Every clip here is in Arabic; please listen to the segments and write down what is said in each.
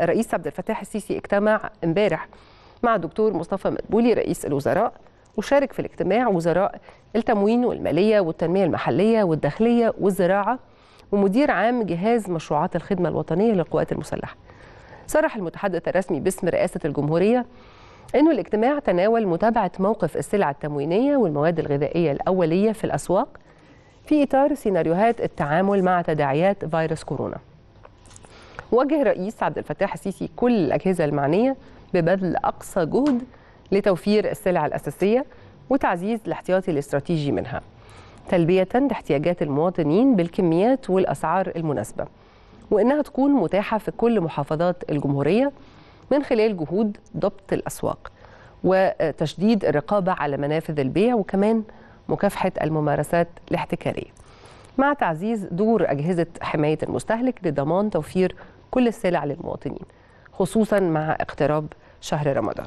الرئيس عبد الفتاح السيسي اجتمع امبارح مع الدكتور مصطفى مدبولي رئيس الوزراء وشارك في الاجتماع وزراء التموين والمالية والتنمية المحلية والداخلية والزراعة ومدير عام جهاز مشروعات الخدمة الوطنية للقوات المسلحة صرح المتحدث الرسمي باسم رئاسة الجمهورية أنه الاجتماع تناول متابعة موقف السلع التموينية والمواد الغذائية الأولية في الأسواق في إطار سيناريوهات التعامل مع تداعيات فيروس كورونا وجه الرئيس عبد الفتاح السيسي كل الأجهزة المعنية ببذل أقصى جهد لتوفير السلع الأساسية وتعزيز الاحتياطي الاستراتيجي منها تلبية لاحتياجات المواطنين بالكميات والأسعار المناسبة وإنها تكون متاحة في كل محافظات الجمهورية من خلال جهود ضبط الأسواق وتشديد الرقابة على منافذ البيع وكمان مكافحة الممارسات الاحتكارية مع تعزيز دور أجهزة حماية المستهلك لضمان توفير كل السلع للمواطنين خصوصا مع اقتراب شهر رمضان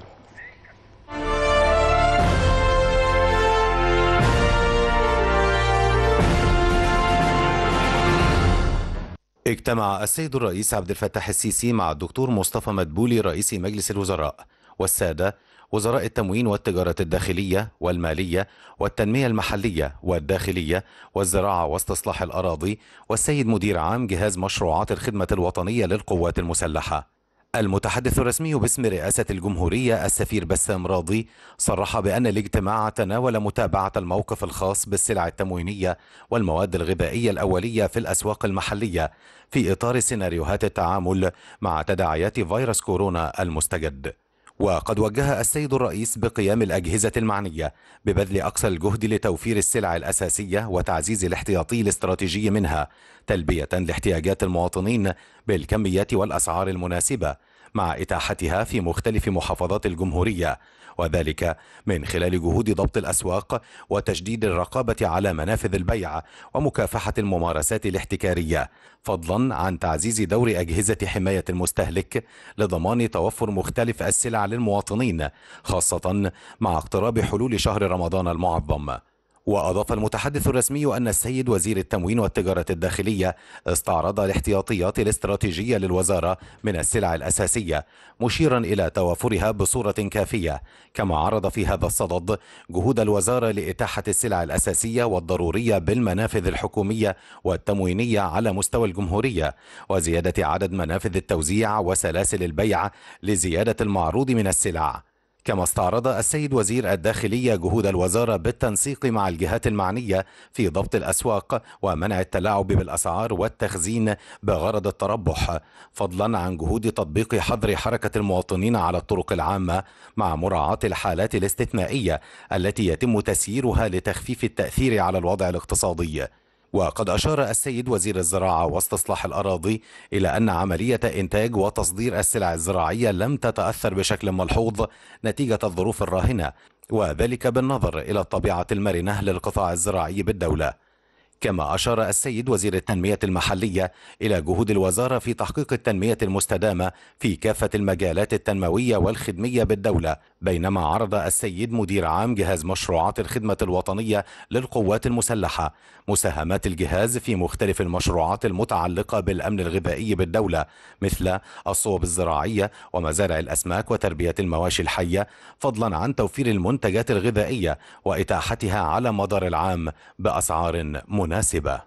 اجتمع السيد الرئيس عبد الفتاح السيسي مع الدكتور مصطفى مدبولي رئيس مجلس الوزراء والسادة وزراء التموين والتجارة الداخلية والمالية والتنمية المحلية والداخلية والزراعة واستصلاح الأراضي والسيد مدير عام جهاز مشروعات الخدمة الوطنية للقوات المسلحة المتحدث الرسمي باسم رئاسة الجمهورية السفير بسام راضي صرح بأن الاجتماع تناول متابعة الموقف الخاص بالسلع التموينية والمواد الغذائية الأولية في الأسواق المحلية في إطار سيناريوهات التعامل مع تداعيات فيروس كورونا المستجد وقد وجه السيد الرئيس بقيام الأجهزة المعنية ببذل أقصى الجهد لتوفير السلع الأساسية وتعزيز الاحتياطي الاستراتيجي منها تلبية لاحتياجات المواطنين بالكميات والأسعار المناسبة مع إتاحتها في مختلف محافظات الجمهورية وذلك من خلال جهود ضبط الأسواق وتشديد الرقابة على منافذ البيع ومكافحة الممارسات الاحتكارية فضلا عن تعزيز دور أجهزة حماية المستهلك لضمان توفر مختلف السلع للمواطنين خاصة مع اقتراب حلول شهر رمضان المعظم وأضاف المتحدث الرسمي أن السيد وزير التموين والتجارة الداخلية استعرض الاحتياطيات الاستراتيجية للوزارة من السلع الأساسية مشيرا إلى توافرها بصورة كافية كما عرض في هذا الصدد جهود الوزارة لإتاحة السلع الأساسية والضرورية بالمنافذ الحكومية والتموينية على مستوى الجمهورية وزيادة عدد منافذ التوزيع وسلاسل البيع لزيادة المعروض من السلع كما استعرض السيد وزير الداخلية جهود الوزارة بالتنسيق مع الجهات المعنية في ضبط الأسواق ومنع التلاعب بالأسعار والتخزين بغرض التربح فضلا عن جهود تطبيق حظر حركة المواطنين على الطرق العامة مع مراعاة الحالات الاستثنائية التي يتم تسييرها لتخفيف التأثير على الوضع الاقتصادي وقد أشار السيد وزير الزراعة واستصلاح الأراضي إلى أن عملية إنتاج وتصدير السلع الزراعية لم تتأثر بشكل ملحوظ نتيجة الظروف الراهنة وذلك بالنظر إلى الطبيعة المرنة للقطاع الزراعي بالدولة كما أشار السيد وزير التنمية المحلية إلى جهود الوزارة في تحقيق التنمية المستدامة في كافة المجالات التنموية والخدمية بالدولة بينما عرض السيد مدير عام جهاز مشروعات الخدمة الوطنية للقوات المسلحة مساهمات الجهاز في مختلف المشروعات المتعلقة بالأمن الغذائي بالدولة مثل الصوب الزراعية ومزارع الأسماك وتربية المواشي الحية فضلا عن توفير المنتجات الغذائية وإتاحتها على مدار العام بأسعار مناسبة المناسبة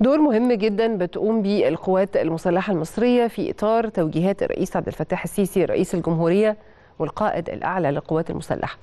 دور مهم جدا بتقوم به القوات المسلحة المصرية في إطار توجيهات الرئيس عبد الفتاح السيسي رئيس الجمهورية والقائد الأعلى للقوات المسلحة